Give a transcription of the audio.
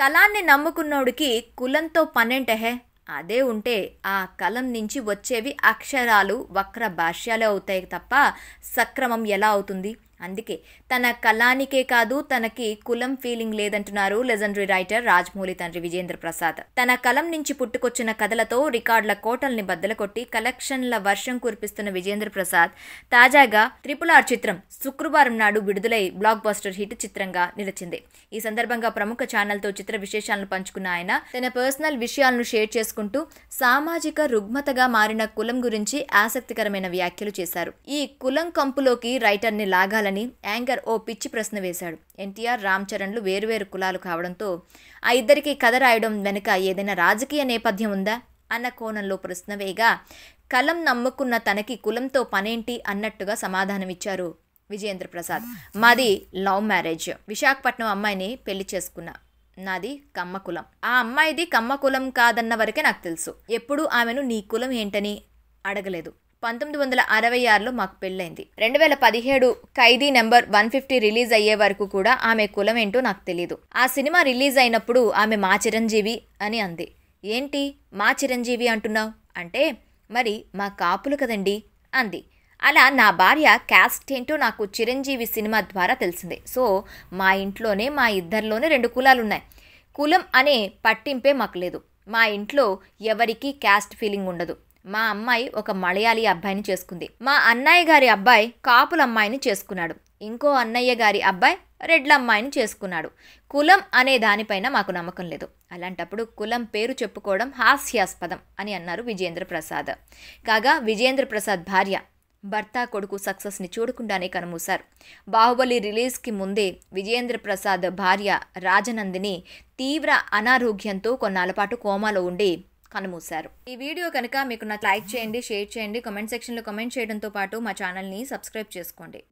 కలాన్ని నమ్ముకున్నోడికి కులంతో పనేంటహే అదే ఉంటే ఆ కలం నుంచి వచ్చేవి అక్షరాలు వక్ర భాష్యాలే అవుతాయి తప్ప సక్రమం ఎలా అవుతుంది అందుకే తన కళానికే కాదు తనకి కులం ఫీలింగ్ లేదంటున్నారు లెజెండరీ రైటర్ రాజమౌళి తండ్రి విజేంద్ర ప్రసాద్ తన కలం నుంచి పుట్టుకొచ్చిన కథలతో రికార్డుల కోటల్ని బద్దలకొట్టి కలెక్షన్ల వర్షం కురిపిస్తున్న విజేంద్ర ప్రసాద్ తాజాగా త్రిపుల్ ఆర్ చిత్రం శుక్రవారం నాడు విడుదలై బ్లాక్ బస్టర్ హిట్ చిత్రంగా నిలిచింది ఈ సందర్భంగా ప్రముఖ ఛానల్తో చిత్ర విశేషాలను పంచుకున్న ఆయన తన పర్సనల్ విషయాలను షేర్ చేసుకుంటూ సామాజిక రుగ్మతగా మారిన కులం గురించి ఆసక్తికరమైన వ్యాఖ్యలు చేశారు ఈ కులం కంపులోకి రైటర్ని లాగాలని అని యాంకర్ ఓ పిచ్చి ప్రశ్న వేశాడు ఎన్టీఆర్ రామ్ చరణ్లు వేరువేరు కులాలు కావడంతో ఆ ఇద్దరికి కథ రాయడం వెనుక ఏదైనా రాజకీయ నేపథ్యం ఉందా అన్న కోణంలో ప్రశ్న వేయగా కలం నమ్ముకున్న తనకి కులంతో పనేంటి అన్నట్టుగా సమాధానమిచ్చారు విజయేంద్ర ప్రసాద్ మాది లవ్ మ్యారేజ్ విశాఖపట్నం అమ్మాయిని పెళ్లి చేసుకున్నా నాది కమ్మ కులం ఆ అమ్మాయిది కమ్మ కులం కాదన్న వరకే నాకు తెలుసు ఎప్పుడూ ఆమెను నీ కులం ఏంటని అడగలేదు పంతొమ్మిది వందల అరవై ఆరులో మాకు పెళ్ళైంది రెండు వేల పదిహేడు ఖైదీ నెంబర్ వన్ ఫిఫ్టీ రిలీజ్ అయ్యే వరకు కూడా ఆమె కులం ఏంటో నాకు తెలియదు ఆ సినిమా రిలీజ్ అయినప్పుడు ఆమె మా చిరంజీవి అని అంది ఏంటి మా చిరంజీవి అంటున్నావు అంటే మరి మా కాపులు కదండి అంది అలా నా భార్య క్యాస్ట్ ఏంటో నాకు చిరంజీవి సినిమా ద్వారా తెలిసింది సో మా ఇంట్లోనే మా ఇద్దరిలోనే రెండు కులాలు ఉన్నాయి కులం అనే పట్టింపే మాకు లేదు మా ఇంట్లో ఎవరికీ క్యాస్ట్ ఫీలింగ్ ఉండదు మా అమ్మాయి ఒక మలయాళీ అబ్బాయిని చేసుకుంది మా అన్నయ్య గారి అబ్బాయి కాపుల అమ్మాయిని చేసుకున్నాడు ఇంకో అన్నయ్య గారి అబ్బాయి రెడ్ల అమ్మాయిని చేసుకున్నాడు కులం అనే దానిపైన మాకు నమ్మకం లేదు అలాంటప్పుడు కులం పేరు చెప్పుకోవడం హాస్యాస్పదం అని అన్నారు విజేంద్ర ప్రసాద్ కాగా విజేంద్ర ప్రసాద్ భార్య భర్త కొడుకు సక్సెస్ని చూడకుండానే కనుమూశారు బాహుబలి రిలీజ్కి ముందే విజేంద్ర ప్రసాద్ భార్య రాజనందిని తీవ్ర అనారోగ్యంతో కొన్నాళ్ళ పాటు కోమాలో ఉండి కనుమూశారు ఈ వీడియో కనుక మీకు నాకు లైక్ చేయండి షేర్ చేయండి కమెంట్ సెక్షన్లో కమెంట్ చేయడంతో పాటు మా ఛానల్ని సబ్స్క్రైబ్ చేసుకోండి